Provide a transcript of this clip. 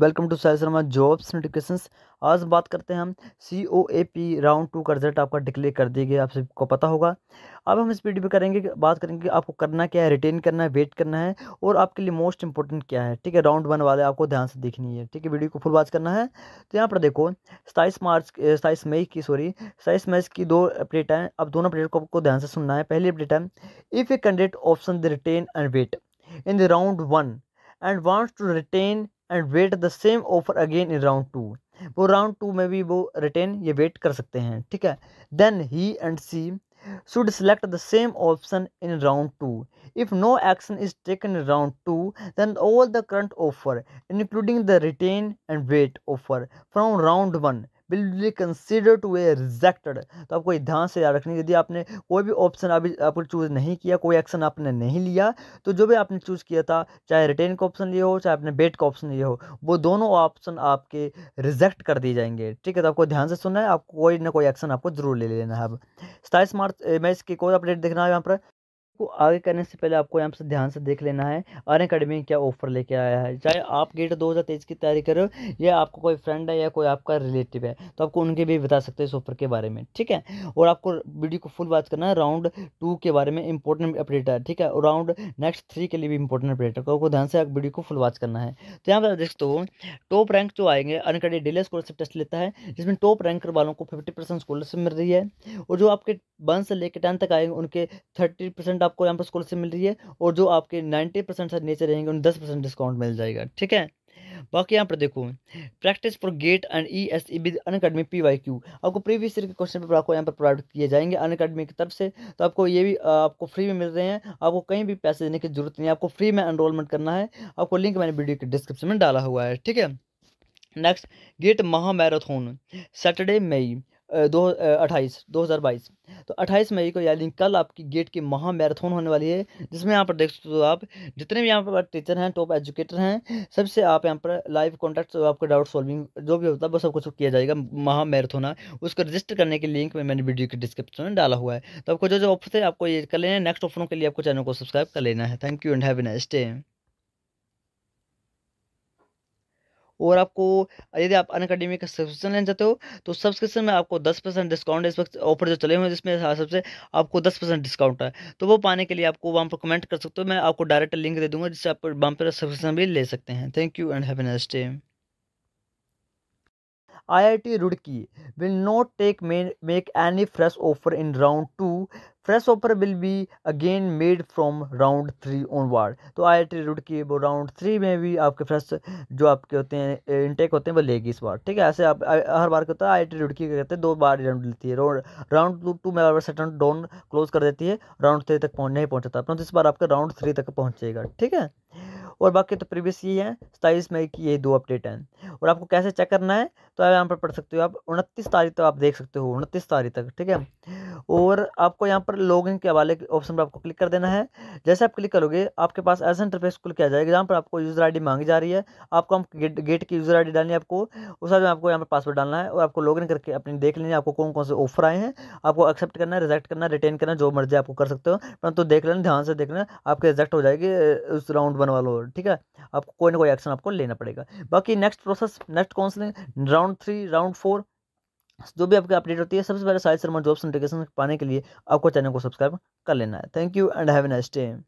Welcome to साइज Sharma jobs notification आज बात करते हैं हम C O A P round two का रिजल्ट आपका डिक्लेयर कर दिया गया आप सबको पता होगा अब हम इस वीडियो पे करेंगे बात करेंगे कि आपको करना क्या है रिटेन करना है वेट करना है और आपके लिए मोस्ट इंपॉर्टेंट क्या है ठीक है राउंड वन वाले आपको ध्यान से देखनी है ठीक है वीडियो को फुल वॉच करना है तो यहाँ पर देखो सताईस मार्च सताईस मई की सॉरी सताईस मई की दो अपडेट हैं अब दोनों अपडेट को आपको ध्यान से सुनना है पहली अपडेट है if a candidate option the retain and wait in the round one and wants to retain And wait the same offer again in round two. वो round two भी वो रिटेन retain वेट wait सकते हैं ठीक है then he should select the same option in round 2. If no action is taken in round 2, then all the current offer, including the retain and wait offer from round 1, will be consider to a rejected तो आपको ध्यान से याद रखनी यदि आपने कोई भी ऑप्शन अभी आपको चूज़ नहीं किया कोई एक्शन आपने नहीं लिया तो जो भी आपने चूज़ किया था चाहे रिटेन का ऑप्शन लिए हो चाहे आपने बेट का ऑप्शन लिए हो वो दोनों ऑप्शन आपके रिजेक्ट कर दिए जाएंगे ठीक है तो आपको ध्यान से सुनना है आपको कोई ना कोई एक्शन आपको जरूर ले लेना है अब सताईस मार्च मैच की कोई अपडेट देखना है यहाँ पर को आगे करने से पहले आपको यहाँ से ध्यान से देख लेना है अन अकेडमी क्या ऑफर लेके आया है चाहे आप गेट दो हज़ार तेईस की तैयारी करो या आपको कोई फ्रेंड है या कोई आपका रिलेटिव है तो आपको उनके भी बता सकते हैं इस ऑफर के बारे में ठीक है और आपको वीडियो को फुल वॉच करना है राउंड टू के बारे में इंपॉर्टेंट अपडेट है ठीक है और राउंड नेक्स्ट थ्री के लिए भी इंपॉर्टेंट अपडेट है तो आपको ध्यान से आप वीडियो को फुल वॉच करना है तो यहाँ पर देख दो टॉप रैंक जो आएंगे Unacademy daily scholarship test लेता है जिसमें टॉप रैंकर वालों को फिफ्टी परसेंट स्कॉलरशिप मिल रही है और जो आपके वन से लेकर टेंथ तक आएंगे उनके थर्टी परसेंट आपको यहाँ पर स्कॉलरशिप मिल रही है और जो आपके नाइन्टी परसेंट से नीचे रहेंगे उन्हें दस परसेंट डिस्काउंट मिल जाएगा ठीक है बाकी यहाँ पर देखो practice for GATE and E S E by Unacademy P Y Q आपको प्रीवियस ईयर के क्वेश्चन पेपर आपको यहाँ पर प्रोवाइड किए जाएंगे अन अकेडमी की तरफ से तो आपको ये भी आपको फ्री में मिल रहे हैं आपको कहीं भी पैसे देने की जरूरत नहीं है आपको फ्री में एनरोलमेंट करना है आपको लिंक मैंने वीडियो के डिस्क्रिप्शन में डाला हुआ है ठीक है नेक्स्ट गेट महा मैराथन सैटरडे मई दो अट्ठाईस दो हज़ार बाईस तो 28 मई को यानी कल आपकी गेट की महा मैराथन होने वाली है जिसमें यहाँ पर देख सकते हो आप जितने भी यहाँ पर टीचर हैं टॉप एजुकेटर हैं सबसे आप यहाँ पर लाइव कॉन्टैक्ट आपका डाउट सॉल्विंग जो भी होता है वो सब कुछ किया जाएगा महा मैराथोना उसको रजिस्टर करने के लिंक में मैंने वीडियो के डिस्क्रिप्शन में डाला हुआ है तो आपको जो जो ऑफर थे आपको ये कर लेना है नेक्स्ट ऑफरों के लिए आपको चैनल को सब्सक्राइब कर लेना है thank you and have next day और आपको यदि आप अन अकेडमी का सब्सक्रिप्शन लेना चाहते हो तो सब्सक्रिप्शन में आपको दस परसेंट डिस्काउंट इस वक्त ऑफर जो चले हुए हैं जिसमें हाँ, सबसे आपको दस परसेंट डिस्काउंट है तो वो पाने के लिए आपको वहाँ पर कमेंट कर सकते हो मैं आपको डायरेक्ट लिंक दे दूँगा जिससे आप वहाँ पर सब्सक्रिप्शन भी ले सकते हैं thank you and have next day T Roorkee will not take make any fresh offer in round two fresh offer will be again made from round three onward तो आई आई टी रुड़की वो round three में भी आपके fresh जो आपके होते हैं intake होते हैं वो लेगी इस बार ठीक है ऐसे आप हर बार क्या होता है आई आई रुड़की कहते हैं दो बार राउंड लेती है राउंड टू में बार सेटन डाउन क्लोज कर देती है राउंड थ्री तक पहुँच नहीं पहुँचाता अपना तो इस बार आपका राउंड थ्री तक पहुँचेगा ठीक है और बाकी तो प्रीवियस ये है सताईस मई की ये दो अपडेट हैं और आपको कैसे चेक करना है तो यहाँ पर पढ़ सकते हो आप उनतीस तारीख तक आप देख सकते हो उनतीस तारीख तक ठीक है और आपको यहाँ पर लॉगिन के हवाले के ऑप्शन पर आपको क्लिक कर देना है जैसे आप क्लिक करोगे आपके पास ऐसा इंटरफेस खुल किया जाएगा जहाँ पर आपको यूज़र आईडी मांगी जा रही है आपको हम गेट गेट की यूज़र आईडी डालनी है आपको उस हिसाब में आपको यहाँ पर पासवर्ड डालना है और आपको लॉगिन करके अपनी देख लेनी है आपको कौन कौन से ऑफर आए हैं आपको एक्सेप्ट करना रिजेक्ट करना रिटेन करना जो मर्जी आपको कर सकते हो परंतु देख लेना ध्यान से देखना आपके रिजेक्ट हो जाएगी उस राउंड वन वालों ठीक है आपको कोई ना कोई एक्शन आपको लेना पड़ेगा बाकी next process next counselling round three round four जो भी आपकी अपडेट होती है सबसे पहले सर शर्मा जॉब्स नोटिफिकेशन पाने के लिए आपको चैनल को सब्सक्राइब कर लेना है thank you and have an nice